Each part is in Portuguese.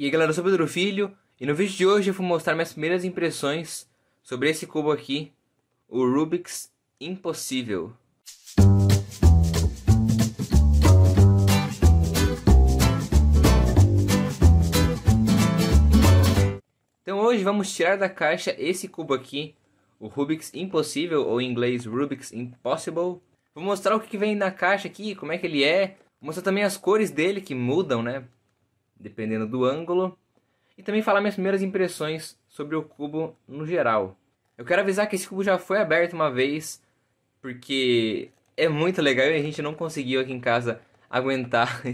E aí galera, eu sou Pedro Filho e no vídeo de hoje eu vou mostrar minhas primeiras impressões sobre esse cubo aqui, o Rubik's Impossível. Então hoje vamos tirar da caixa esse cubo aqui, o Rubik's Impossível, ou em inglês Rubik's Impossible. Vou mostrar o que vem na caixa aqui, como é que ele é, vou mostrar também as cores dele que mudam, né? dependendo do ângulo, e também falar minhas primeiras impressões sobre o cubo no geral. Eu quero avisar que esse cubo já foi aberto uma vez, porque é muito legal e a gente não conseguiu aqui em casa aguentar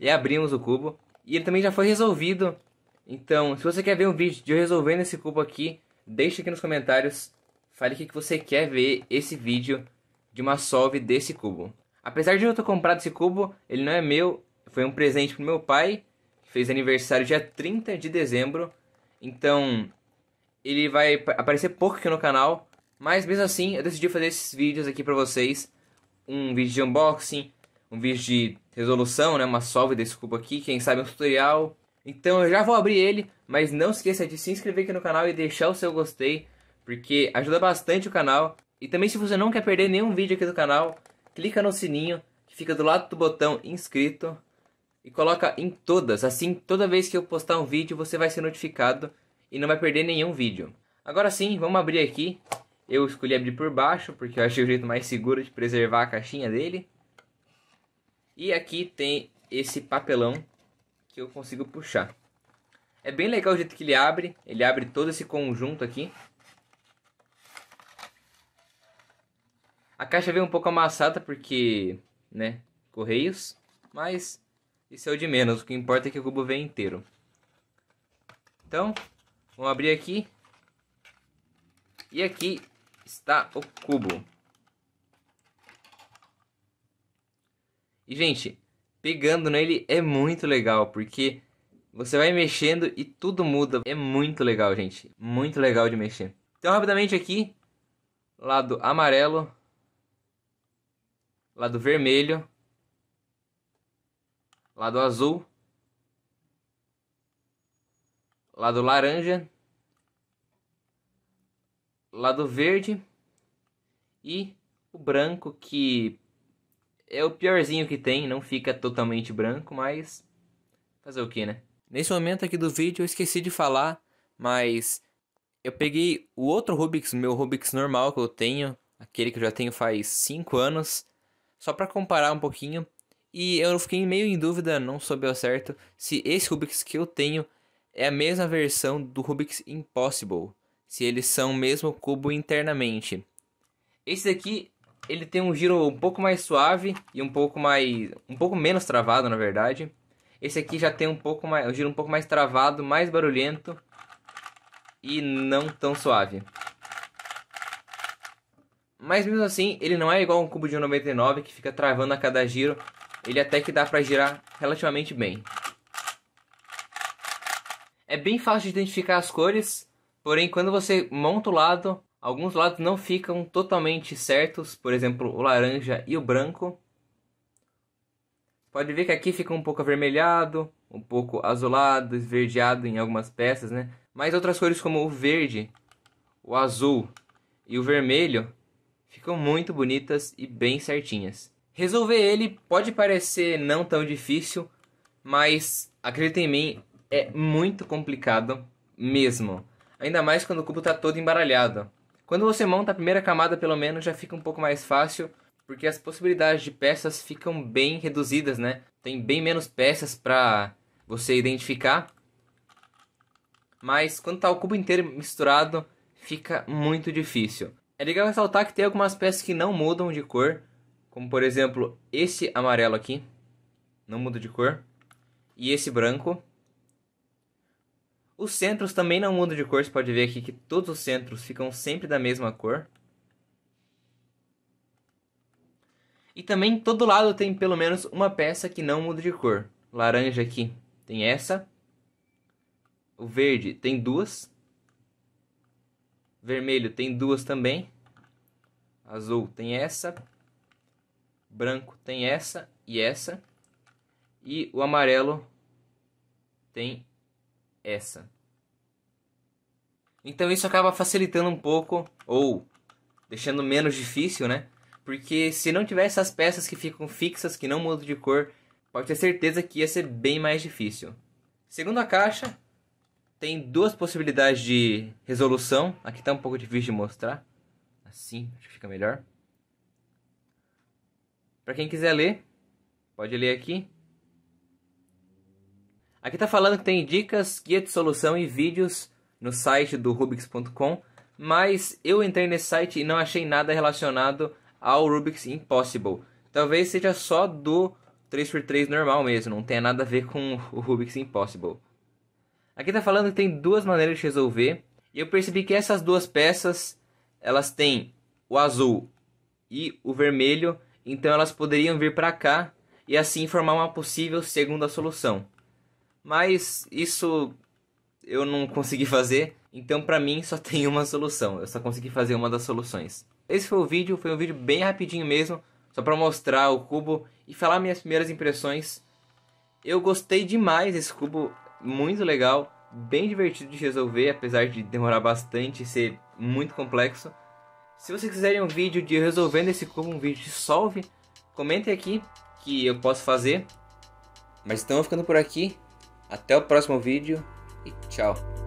e abrimos o cubo. E ele também já foi resolvido. Então, se você quer ver um vídeo de eu resolvendo esse cubo aqui, deixe aqui nos comentários. Fale o que você quer ver esse vídeo de uma solve desse cubo. Apesar de eu ter comprado esse cubo, ele não é meu, foi um presente pro meu pai fez aniversário dia 30 de dezembro. Então, ele vai aparecer pouco aqui no canal, mas mesmo assim eu decidi fazer esses vídeos aqui pra vocês. Um vídeo de unboxing, um vídeo de resolução, né, uma solve desse cubo aqui, quem sabe um tutorial. Então eu já vou abrir ele, mas não esqueça de se inscrever aqui no canal e deixar o seu gostei, porque ajuda bastante o canal. E também se você não quer perder nenhum vídeo aqui do canal, clica no sininho que fica do lado do botão inscrito e coloca em todas. Assim, toda vez que eu postar um vídeo, você vai ser notificado e não vai perder nenhum vídeo. Agora sim, vamos abrir aqui. Eu escolhi abrir por baixo, porque eu achei o jeito mais seguro de preservar a caixinha dele. E aqui tem esse papelão que eu consigo puxar. É bem legal o jeito que ele abre. Ele abre todo esse conjunto aqui. A caixa veio um pouco amassada porque, né, correios. Mas isso é o de menos, o que importa é que o cubo vem inteiro. Então, vamos abrir aqui. E aqui está o cubo. E, gente, pegando nele é muito legal, porque você vai mexendo e tudo muda. É muito legal, gente. Muito legal de mexer. Então, rapidamente aqui, lado amarelo, lado vermelho, lado azul, lado laranja, lado verde e o branco que é o piorzinho que tem, não fica totalmente branco, mas fazer o que, né? Nesse momento aqui do vídeo eu esqueci de falar, mas eu peguei o outro Rubik's, meu Rubik's normal que eu tenho, aquele que eu já tenho faz 5 anos, só para comparar um pouquinho, e eu fiquei meio em dúvida, não soube ao certo, se esse Rubik's que eu tenho é a mesma versão do Rubik's Impossible. Se eles são o mesmo cubo internamente. Esse daqui, ele tem um giro um pouco mais suave e um pouco mais... Um pouco menos travado, na verdade. Esse aqui já tem um pouco mais... Um giro um pouco mais travado, mais barulhento. E não tão suave. Mas mesmo assim, ele não é igual um cubo de 99 que fica travando a cada giro ele até que dá para girar relativamente bem. É bem fácil de identificar as cores, porém quando você monta o lado, alguns lados não ficam totalmente certos, por exemplo, o laranja e o branco. Pode ver que aqui fica um pouco avermelhado, um pouco azulado, esverdeado em algumas peças, né? Mas outras cores como o verde, o azul e o vermelho ficam muito bonitas e bem certinhas. Resolver ele pode parecer não tão difícil, mas acredita em mim, é muito complicado mesmo. Ainda mais quando o cubo está todo embaralhado. Quando você monta a primeira camada, pelo menos já fica um pouco mais fácil, porque as possibilidades de peças ficam bem reduzidas, né? Tem bem menos peças para você identificar. Mas quando está o cubo inteiro misturado, fica muito difícil. É legal ressaltar que tem algumas peças que não mudam de cor, como por exemplo, esse amarelo aqui, não muda de cor, e esse branco. Os centros também não mudam de cor, você pode ver aqui que todos os centros ficam sempre da mesma cor. E também todo lado tem pelo menos uma peça que não muda de cor. Laranja aqui tem essa. O verde tem duas. Vermelho tem duas também. Azul tem essa branco tem essa e essa. E o amarelo tem essa. Então isso acaba facilitando um pouco, ou deixando menos difícil, né? Porque se não tiver essas peças que ficam fixas, que não mudam de cor, pode ter certeza que ia ser bem mais difícil. Segundo a caixa, tem duas possibilidades de resolução. Aqui está um pouco difícil de mostrar. Assim, acho que fica melhor. Para quem quiser ler, pode ler aqui. Aqui está falando que tem dicas, guia de solução e vídeos no site do Rubix.com, mas eu entrei nesse site e não achei nada relacionado ao Rubix Impossible. Talvez seja só do 3x3 normal mesmo, não tenha nada a ver com o Rubix Impossible. Aqui está falando que tem duas maneiras de resolver, e eu percebi que essas duas peças, elas têm o azul e o vermelho, então elas poderiam vir para cá e assim formar uma possível segunda solução. Mas isso eu não consegui fazer, então para mim só tem uma solução. Eu só consegui fazer uma das soluções. Esse foi o vídeo, foi um vídeo bem rapidinho mesmo, só para mostrar o cubo e falar minhas primeiras impressões. Eu gostei demais desse cubo, muito legal, bem divertido de resolver, apesar de demorar bastante e ser muito complexo. Se vocês quiserem um vídeo de resolvendo esse cubo, um vídeo de solve, comentem aqui que eu posso fazer. Mas estamos ficando por aqui. Até o próximo vídeo e tchau.